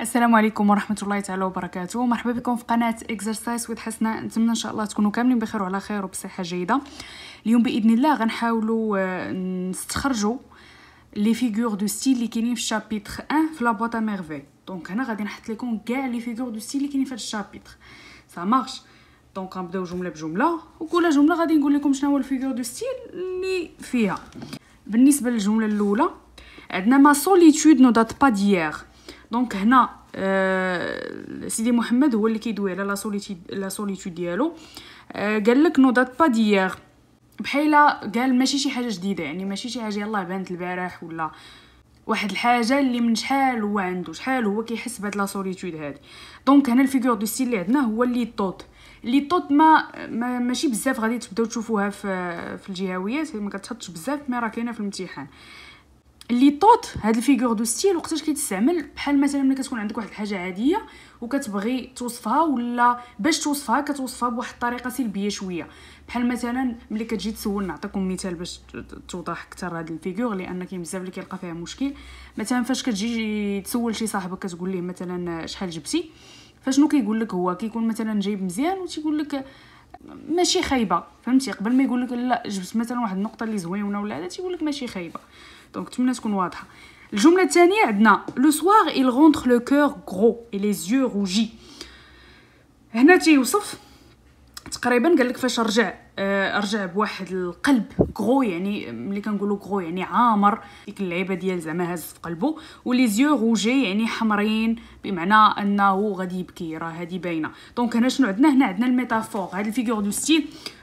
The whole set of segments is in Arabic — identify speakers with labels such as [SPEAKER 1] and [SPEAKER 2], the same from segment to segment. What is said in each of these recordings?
[SPEAKER 1] السلام عليكم ورحمه الله تعالى وبركاته مرحبا بكم في قناه اكزرسايز ويد حسناء نتمنى ان شاء الله تكونوا كاملين بخير وعلى خير وبصحه جيده اليوم باذن الله غنحاولوا آه، نستخرجوا لي فيغور دو ستيل اللي كاينين في الشابيتر 1 في لا بواط ميرفي دونك هنا غادي نحط لكم كاع لي فيغور دو ستيل اللي كاينين في هذا الشابيتر سا مارش دونك غنبداو جمله بجمله وكل جمله غادي نقول لكم شنو هو الفيغور دو ستيل اللي فيها بالنسبه للجمله الاولى عندنا ما سوليتود نو دات با ديير دونك هنا آه سيدي محمد هو اللي كيدوي على لا سوليتود ديالو آه، قال لك نو دات با ديير بحال قال ماشي شي حاجه جديده يعني ماشي شي حاجه يلاه بانت البارح ولا واحد الحاجه اللي من شحال هو عنده شحال هو كيحس بهاد لا سوليتود هادي دونك هنا الفيغور دو ستيل اللي عندنا هو اللي طوط لي طوط ما, ما ماشي بزاف غادي تبداو تشوفوها في في الجهويات ما كتحطش بزاف مي راه كاينه في الامتحان لي طوط هاد الفيغور دو ستيل وقتاش كيتستعمل بحال مثلا ملي كتكون عندك واحد الحاجه عاديه وكتبغي توصفها ولا باش توصفها كتوصفها بواحد الطريقه سلبيه شويه بحال مثلا ملي كتجي تسول نعطيكم مثال باش توضح اكثر هاد الفيغور لان كاين بزاف اللي كيلقى فيها مشكل مثلا فاش كتجي تسول شي صاحبك كتقول ليه مثلا شحال جبتي فشنو كيقول لك هو كيكون مثلا جايب مزيان تيقول لك ماشي خايبه فهمتي قبل ما يقول لك لا جبت مثلا واحد النقطه اللي زوينه ولا هذا تيقول لك ماشي خايبه دونك نتمنى تكون واضحه الجمله الثانيه عندنا لو سوار il rentre le cœur gros et les yeux rougis هنا تيوصف تقريبا قال لك فاش رجع رجع بواحد القلب كغو يعني ملي كنقولوا كغو يعني عامر ديك اللعيبه ديال زعما هز في قلبه ولي زيو روجي يعني حمرين بمعنى انه غادي يبكي راه هذه باينه دونك هنا شنو عندنا هنا عندنا الميتافور هاد الفيغور دو ستيل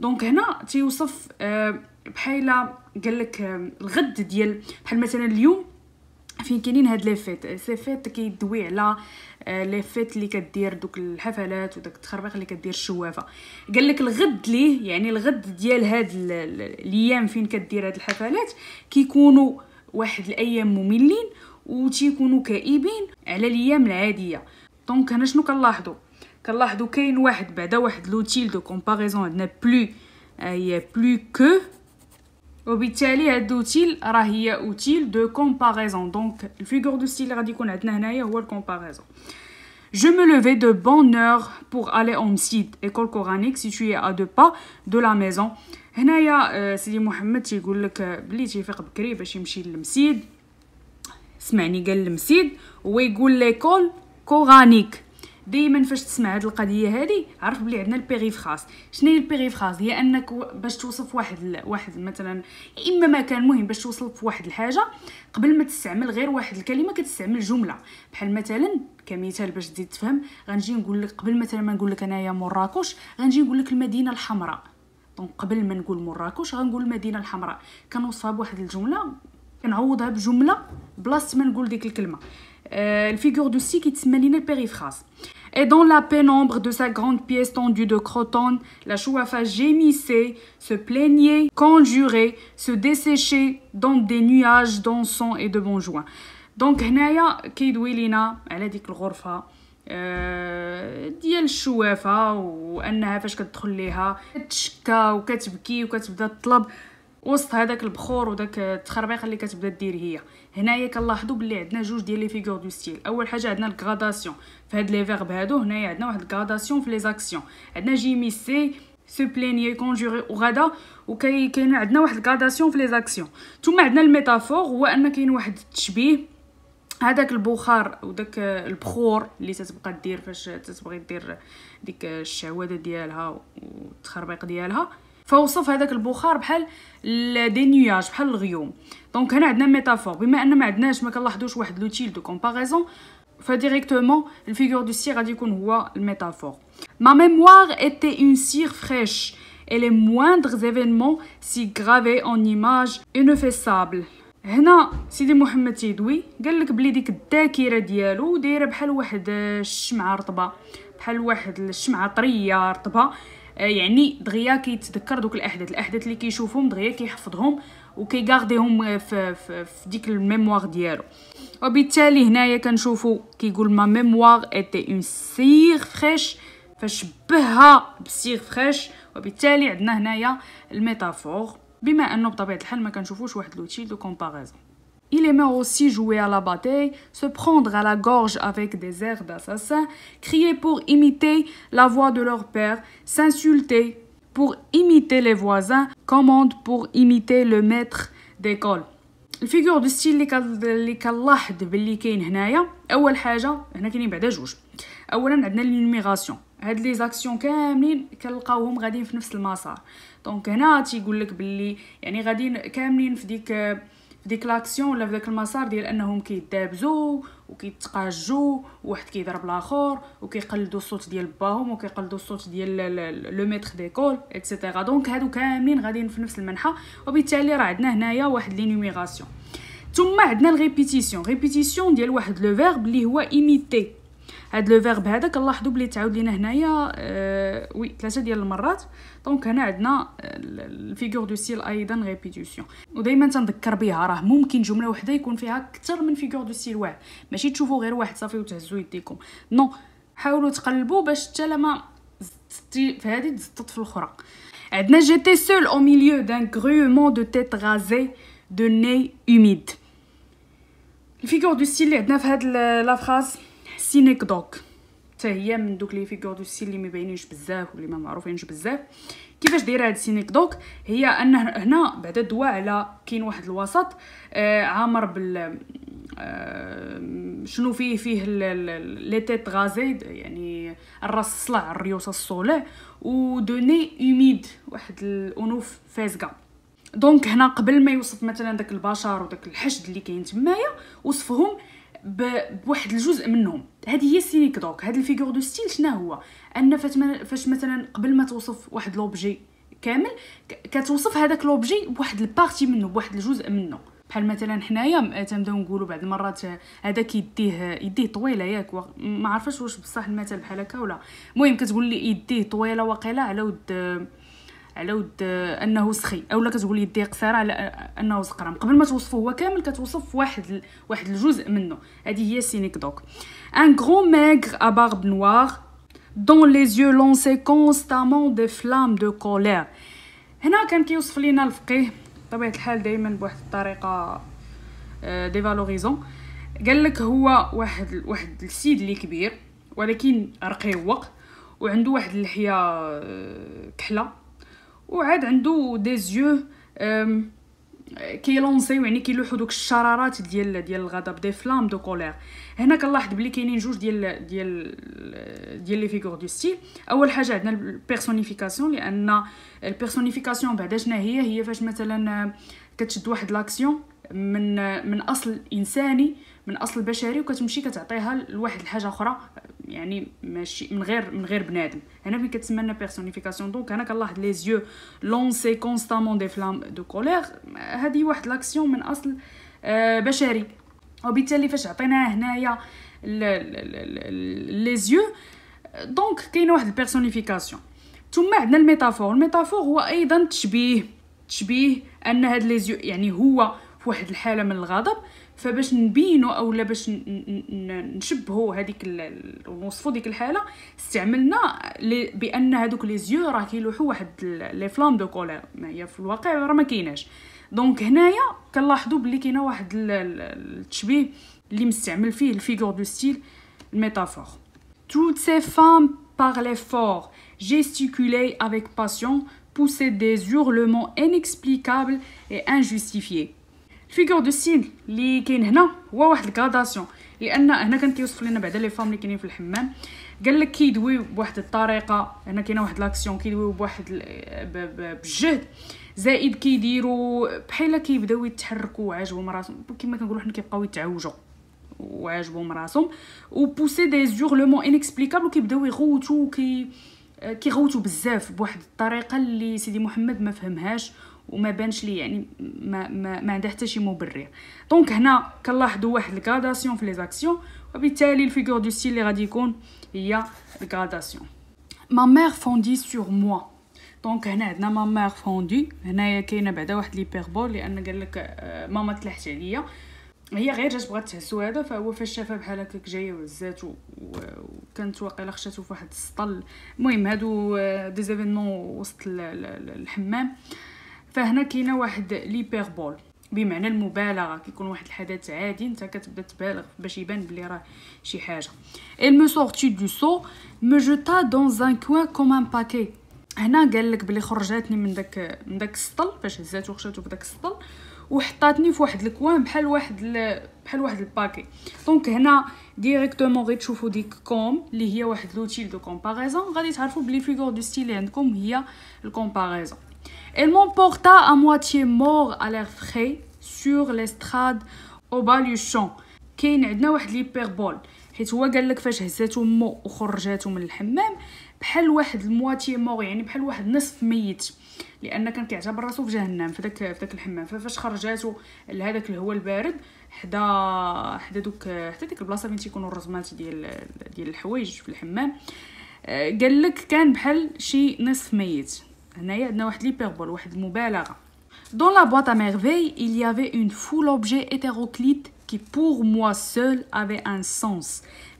[SPEAKER 1] دونك هنا تيوصف آه، بحال قال لك آه، الغد ديال بحال مثلا اليوم فين كاينين هاد لي فيت سي فيت كيدوي على آه، لي فيت اللي كدير دوك الحفلات وداك التخربيق اللي كدير الشوافه قال لك الغد ليه يعني الغد ديال هاد الايام فين كدير هاد الحفلات كيكونوا واحد الايام مملين تيكونوا كئيبين على الايام العاديه دونك هنا شنو كنلاحظوا كنلاحظوا كاين واحد بعدا واحد لوتيل دو كومباريزون عندنا بلو هي بلو كو وبالتالي هاد لوتيل راه هي اوتيل دو كومباريزون دونك الفيغور دو ستيل غادي يكون عندنا هنايا هو الكومباريزون Je me levais de bonne heure pour aller au msid, école coranique située à deux pas de la maison. هنايا سيدي محمد تيقول لك بلي تيفيق بكري باش يمشي للمسيد سمعني قال المسيد ويقول ليكول كورانيك دائما فاش تسمع هذه القضيه هذه عرف بلي عندنا البيغيف خاص شنو هي البيغيف خاص هي انك باش توصف واحد واحد مثلا اما مكان مهم باش توصل في واحد الحاجه قبل ما تستعمل غير واحد الكلمه كتستعمل جمله بحال مثلا كمثال باش تزيد تفهم غنجي نقول لك قبل مثلا ما نقول لك انايا مراكش غنجي نقول لك المدينه الحمراء دونك قبل ما نقول مراكش غنقول المدينه الحمراء كنوصفها بواحد الجمله كنعوضها بجمله بلاصه ما نقول ديك الكلمه Euh, figure de scie qui تسمى périphrase. Et dans la pénombre de sa grande pièce tendue de croton, la chouafa gémissait, se plaignait, conjurait, se desséchait dans des nuages d'encens et de bonjoint. Donc هنايا كيدوي لينا على ديك الغرفه ديال الشوافه وانها فاش كتدخل ليها كتشكى وكتبكي وكتبدا تطلب وسط هذاك البخور وداك التخربيق اللي كتبدا دير هي هنايا كنلاحظوا بلي عندنا جوج ديال لي فيغور دو ستيل اول حاجه عندنا الكراداسيون في هاد لي فيرب هادو هنايا عندنا واحد الكراداسيون في لي زاكسيون عندنا جيمي سي سو بليني كونجوري وغدا وكاين عندنا واحد الكراداسيون في لي زاكسيون ثم عندنا الميتافور هو ان كاين واحد التشبيه هذاك البخار وداك البخور اللي تتبقى دير فاش تتبغي دير ديك الشعوذه ديالها والتخربيق ديالها فوصف هذاك البخار بحال دي نياج بحال الغيوم دونك هنا عندنا ميتافور بما ان ما عندناش ما كنلاحظوش واحد لوتيل دو كومباريزون فديريكتومون الفيغور دو سير غادي يكون هو الميتافور ما ميموار ايتي اون سير فريش et les moindres événements si gravés en images ineffaçables هنا سيدي محمد تيدوي قال لك بلي ديك الذاكره ديالو دايره بحال واحد الشمعه رطبه بحال واحد الشمعه طريه رطبه آه، يعني دغيا كيتذكر دوك الاحداث الاحداث اللي كيشوفهم دغيا كيحفظهم وكيغارديهم في, آه، في, في ديك الميموار ديالو وبالتالي هنايا كنشوفوا كيقول ما ميموار اتي اون سيغ فريش فشبهها بسيغ فريش وبالتالي عندنا هنايا الميتافور بما انه بطبيعه الحال ما كنشوفوش واحد لوتيل دو كومباريزون Il aimait aussi jouer à la bataille, se prendre à la gorge avec des airs d'assassin, crier pour imiter la voix de leur père, s'insulter pour imiter les voisins, commande pour imiter le maître d'école. الفيغور دو ستيل اللي اللي كنلاحظ باللي كاين هنايا اول حاجه هنا كاينين بعدا جوج اولا عندنا لينيميغاسيون هاد لي زاكسيون كاملين كنلقاوهم غاديين في نفس المسار دونك هنا تيقول لك باللي يعني غاديين كاملين في ديك في ديك لاكسيون ولا في داك المسار ديال انهم كيدابزو وكيتقاجو واحد كيضرب الاخر وكيقلدوا الصوت ديال باهم وكيقلدوا الصوت ديال لو ميتر ديكول ايتترا دونك هادو كاملين غاديين في نفس المنحى وبالتالي راه عندنا هنايا واحد لينيميغاسيون ثم عندنا الريبيتيسيون ريبيتيسيون ديال واحد لو فيرب اللي هو ايميتي هاد لو فيرب هذا كنلاحظوا بلي تعاود لينا هنايا آه، وي ثلاثه ديال المرات دونك هنا عندنا آه، الفيغور دو سيل ايضا ريبيتيسيون ودائما تنذكر بها راه ممكن جمله وحده يكون فيها اكثر من فيغور دو سيل واحد ماشي تشوفوا غير واحد صافي وتهزوا يديكم نو حاولوا تقلبوا باش حتى لما زدتي في هذه تزطط في الاخرى عندنا جيتي سول او ميليو دان غرومون دو تيت غازي دو ني هوميد الفيغور دو سيل اللي عندنا في هاد لا فراز سينيك دوك حتى هي من دوك لي فيغور دو سي اللي ما باينينش بزاف واللي ما معروفينش بزاف كيفاش دايره هاد سينيك دوك هي انه هنا بعدا دوا على كاين واحد الوسط عامر بال شنو فيه فيه لي تيت غازي يعني الراس صلع الريوسه الصولع ودوني اوميد واحد الانوف فازقه دونك هنا قبل ما يوصف مثلا داك البشر وداك الحشد اللي كاين تمايا وصفهم بواحد الجزء منهم هذه هي سينيك دوك هاد الفيغور دو ستيل شنو هو ان فاش مثلا قبل ما توصف واحد لوبجي كامل كتوصف هذاك لوبجي بواحد البارتي منه بواحد الجزء منه بحال مثلا حنايا تنبداو نقولوا بعض المرات هذا يديه يديه طويله ياك ما عرفاش واش بصح المثل بحال هكا ولا المهم كتقول لي يديه طويله وقيله على ود على ود انه سخي اولا كتقول يديه قصيره على انه زقرام قبل ما توصفه هو كامل كتوصف واحد واحد الجزء منه هذه هي سينيك دوك ان غرو ميغ ا بارب نوار دون لي زيو لونسي كونستامون دي فلام دو كولير هنا كان كيوصف لينا الفقيه بطبيعه الحال دائما بواحد الطريقه ديفالوريزون آه، قال لك هو واحد واحد السيد اللي كبير ولكن رقيق وعنده واحد اللحيه آه، كحله وعاد عنده دي زيو كيلونسيو يعني كيلوحو دوك الشرارات ديال ديال الغضب دي فلام دو كولير هنا كنلاحظ بلي كاينين جوج ديال ديال ديال لي فيغور دو ستيل اول حاجه عندنا البيرسونيفيكاسيون لان البيرسونيفيكاسيون بعدا شنو هي هي فاش مثلا كتشد واحد لاكسيون من من اصل انساني من اصل بشري وكتمشي كتعطيها لواحد الحاجه اخرى يعني ماشي من غير من غير بنادم هنا فين كتسمى لنا بيرسونيفيكاسيون دونك انا كنلاحظ لي زيو لونسي كونستامون دي فلام دو كولير هذه واحد لاكسيون من اصل آه، بشري وبالتالي فاش عطيناها هنايا لي زيو دونك كاينه واحد البيرسونيفيكاسيون ثم عندنا الميتافور الميتافور هو ايضا تشبيه تشبيه ان هاد لي زيو يعني هو في واحد الحاله من الغضب فباش نبينو اولا باش نشبهو هذيك نوصفو ديك الحاله استعملنا بان هذوك لي زيو راه كيلوحو واحد لي فلام دو كولير ما هي في الواقع راه ما كايناش دونك هنايا كنلاحظوا بلي كاينه واحد التشبيه اللي مستعمل فيه الفيغور دو ستيل الميتافور toutes ces فام parlaient فور جيستيكولي افيك باسيون poussaient des hurlements inexplicables et injustifiés الفيغور دو سين اللي كاين هنا هو واحد الكاداسيون لان هنا كان كيوصف لنا بعدا لي فام اللي كاينين في الحمام قال لك كيدويو بواحد الطريقه هنا كاينه واحد لاكسيون كيدويو بواحد بالجهد زائد كيديروا بحال كيبداو يتحركوا وعاجبهم راسهم كما كنقولوا حنا كيبقاو يتعوجوا وعاجبهم راسهم وبوسي دي زورلومون انكسبليكابل وكيبداو يغوتوا كي كيغوتوا بزاف بواحد الطريقه اللي سيدي محمد ما فهمهاش وما بانش لي يعني ما, ما, ما عندها حتى شي مبرر دونك هنا كنلاحظوا واحد الكراداسيون في لي زاكسيون وبالتالي الفيغور دو ستيل اللي غادي يكون هي الكراداسيون ما مير فوندي سور موا دونك هنا عندنا ما مير فوندي هنايا كاينه بعدا واحد ليبيربول لان قال لك آه، ماما تلحت عليا هي غير جات بغات تهزو هذا فهو فاش شافها بحال هكاك جايه وهزات وكانت واقيلا خشاتو فواحد السطل المهم هادو ديزيفينمون آه، وسط الحمام فهنا كاينه واحد ليبيربول بمعنى المبالغه كيكون واحد الحدث عادي انت كتبدا تبالغ باش يبان بلي راه شي حاجه il me sortit du seau me jeta dans un coin comme un paquet هنا قال لك بلي خرجاتني من داك من داك السطل فاش هزاتو وخشاتو في داك السطل وحطاتني في واحد الكوان بحال واحد ال... بحال واحد الباكي دونك هنا ديريكتومون غادي تشوفوا ديك كوم اللي هي واحد لوتيل دو كومباريزون غادي تعرفوا بلي فيغور دو ستيل عندكم هي الكومباريزون Elle m'emporta à moitié mort à l'air frais sur l'estrade au bas du champ كاين عندنا واحد ليبيربول حيت هو قال لك فاش هزاتو مو وخرجاتو من الحمام بحال واحد المواتي مور يعني بحال واحد نصف ميت لان كان كيعتبر راسو في جهنم في داك في داك الحمام فاش خرجاتو لهذاك الهواء البارد حدا حدا دوك حتى ديك البلاصه فين تيكونوا الرزمات ديال ديال الحوايج في الحمام آه، قال لك كان بحال شي نصف ميت هنايا عندنا واحد ليبربول واحد المبالغه دون لا بواط ا ميرفي il y avait une foule objet hétéroclite qui pour moi seul avait un sens.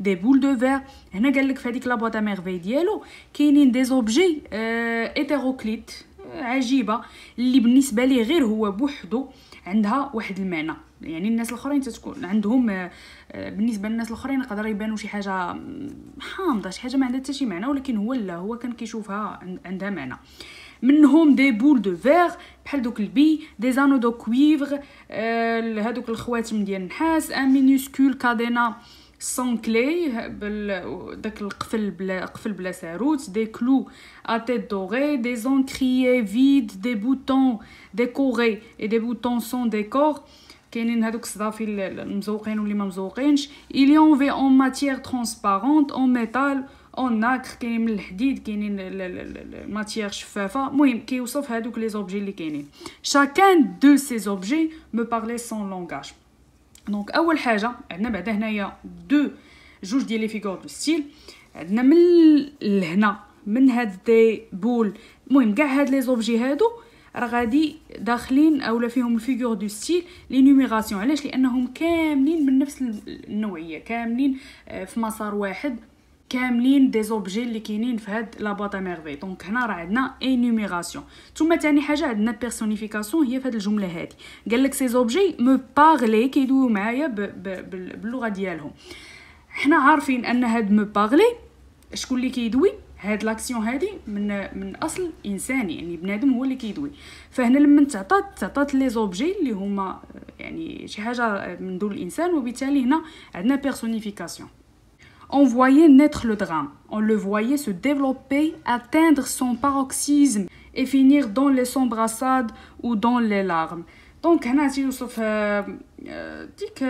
[SPEAKER 1] Des boules de verre. هنا قال لك في هذيك لا بواط ا ميرفي ديالو كاينين دي زوبجي هيتيروكليت عجيبه اللي بالنسبه لي غير هو بوحدو عندها واحد المعنى يعني الناس الاخرين تتكون عندهم آه، بالنسبه للناس الاخرين يقدر يبانوا شي حاجه حامضه شي حاجه ما عندها حتى شي معنى ولكن هو لا هو كان كيشوفها عندها معنى منهم دي بول دو فيغ بحال دوك البي دي زانو دو كويفغ هذوك آه، هادوك الخواتم ديال النحاس ان مينيسكول كادينا سون كلي بال داك القفل بلا قفل بلا ساروت دي كلو ا تيت دوغي دي زونكريي فيد دي بوتون ديكوري اي دي بوتون سون ديكور كاينين هذوك الصدافي المزوقين واللي ما مزوقينش اليون في اون ماتيير ترونسبارونت اون ميتال اون ناكر كاينين من الحديد كاينين الماتيير شفافه المهم كيوصف هذوك لي زوبجي اللي كاينين شاكان دو سي زوبجي مو بارلي سون لونغاج دونك اول حاجه عندنا بعدا هنايا دو جوج ديال لي فيغور دو ستيل عندنا من لهنا من هاد دي بول المهم كاع هاد لي زوبجي هادو راه غادي داخلين اولا فيهم الفيغور دو ستيل لي نوميراسيون علاش لانهم كاملين من نفس النوعيه كاملين آه، في مسار واحد كاملين دي زوبجي اللي كاينين في هاد لا بوطا ميرفي دونك هنا راه عندنا انيميراسيون ثم ثاني حاجه عندنا بيرسونيفيكاسيون هي في هاد الجمله هادي قال لك سي زوبجي مو بارلي كيدويو معايا باللغه ديالهم حنا عارفين ان هاد مو بارلي شكون اللي كيدوي هاد لاكسيون هادي من من اصل انساني يعني بنادم هو اللي كيدوي فهنا لما تعطات تعطات لي زوبجي اللي هما يعني شي حاجه من دور الانسان وبالتالي هنا عندنا بيرسونيفيكاسيون On voyait naître le drame, on le voyait se développer, atteindre son paroxysme et finir dans les embrassades ou dans les larmes. دونك هنا تيوصل في آه، آه، ديك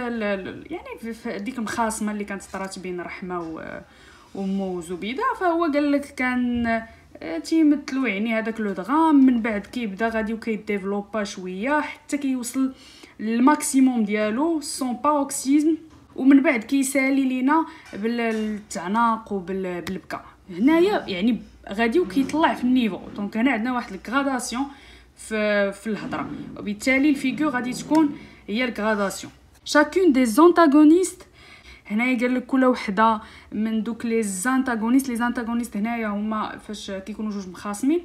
[SPEAKER 1] يعني في ديك المخاصمه اللي كانت طرات بين رحمه و وموز زبيده فهو قال لك كان آه، تيمثلوا يعني هذاك لو دغام من بعد كيبدا غادي وكيديفلوبا شويه حتى كيوصل للماكسيموم ديالو سون باوكسيزم ومن بعد كيسالي لينا بالتعناق وبالبكاء هنايا يعني غادي وكيطلع في النيفو دونك هنا عندنا واحد الكغاداسيون في في الهضره وبالتالي الفيغور غادي تكون هي الكغاداسيون شاكون دي زونتاغونيست هنايا قال لك كل وحده من دوك لي زانتاغونيست لي زانتاغونيست هنايا هما فاش كيكونوا جوج مخاصمين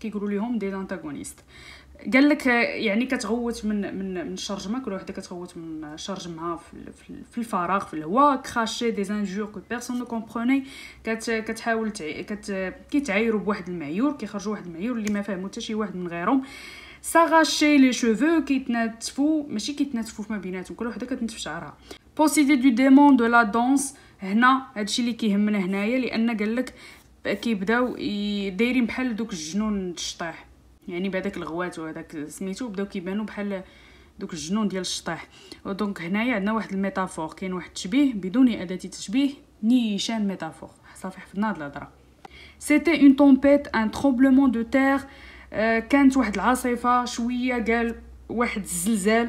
[SPEAKER 1] كيقولوا ليهم دي زانتاغونيست قال لك يعني كتغوت من من من الشرجمه كل وحده كتغوت من شرجمها في الفراغ في الهواء كراشي دي زانجور كو بيرسون نو كومبروني كت كتحاول تعي كت كيتعايروا بواحد المعيور كيخرجوا واحد المعيور اللي ما فاهمو حتى شي واحد من غيرهم ساغاشي لي شوفو كيتناتفو ماشي كيتناتفو فيما بيناتهم كل وحده كتنتف شعرها بوسيدي دو ديمون دو لا دونس هنا هادشي اللي كيهمنا هنايا لان قالك كيبداو دايرين بحال دوك الجنون الشطيح يعني بهذاك الغوات وهذاك سميتو بداو كيبانو بحال دوك الجنون ديال الشطيح دونك هنايا عندنا واحد الميتافور كاين واحد التشبيه بدون اداه تشبيه نيشان ميتافور صافي حفظنا هاد الهضره سيتي اون تومبيت ان تروبلمون دو تير كانت واحد العاصفه شويه قال واحد الزلزال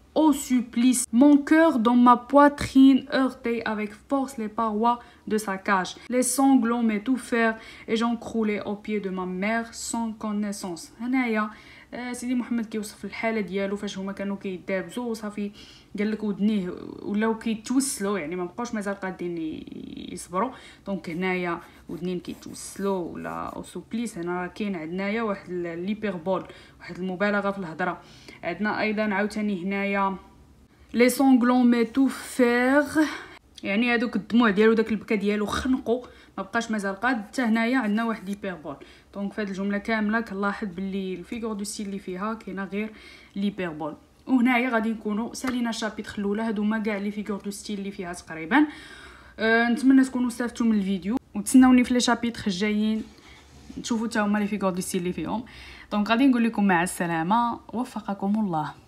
[SPEAKER 1] au supplice, mon cœur dans ma poitrine heurtait avec force les parois de sa cage. Les sanglots m'étouffèrent et j'en croulais aux pieds de ma mère sans connaissance. سيدي محمد كيوصف الحاله ديالو فاش هما كانوا كيدابزوا وصافي قال لك ودنيه ولاو كيتوسلو يعني ما بقاوش مازال قادين يصبروا دونك هنايا ودنين كيتوسلو ولا او سوبليس هنا كاين عندنايا واحد ليبربول واحد المبالغه في الهضره عندنا ايضا عاوتاني هنايا لي سونغلون تو فيغ يعني هذوك الدموع ديالو داك البكا ديالو خنقو ما بقاش مازال قاد حتى هنايا عندنا واحد ليبيربول دونك فهاد الجمله كامله كنلاحظ باللي الفيغور دو سي اللي فيها كاينه غير ليبيربول وهنايا غادي نكونوا سالينا الشابيتر الاولى هادو هما كاع لي فيغور دو ستيل اللي فيها تقريبا أه، نتمنى تكونوا استفدتوا من الفيديو وتسناوني في لي شابيتر الجايين نشوفوا حتى هما لي فيغور دو ستيل اللي فيهم دونك غادي نقول لكم مع السلامه وفقكم الله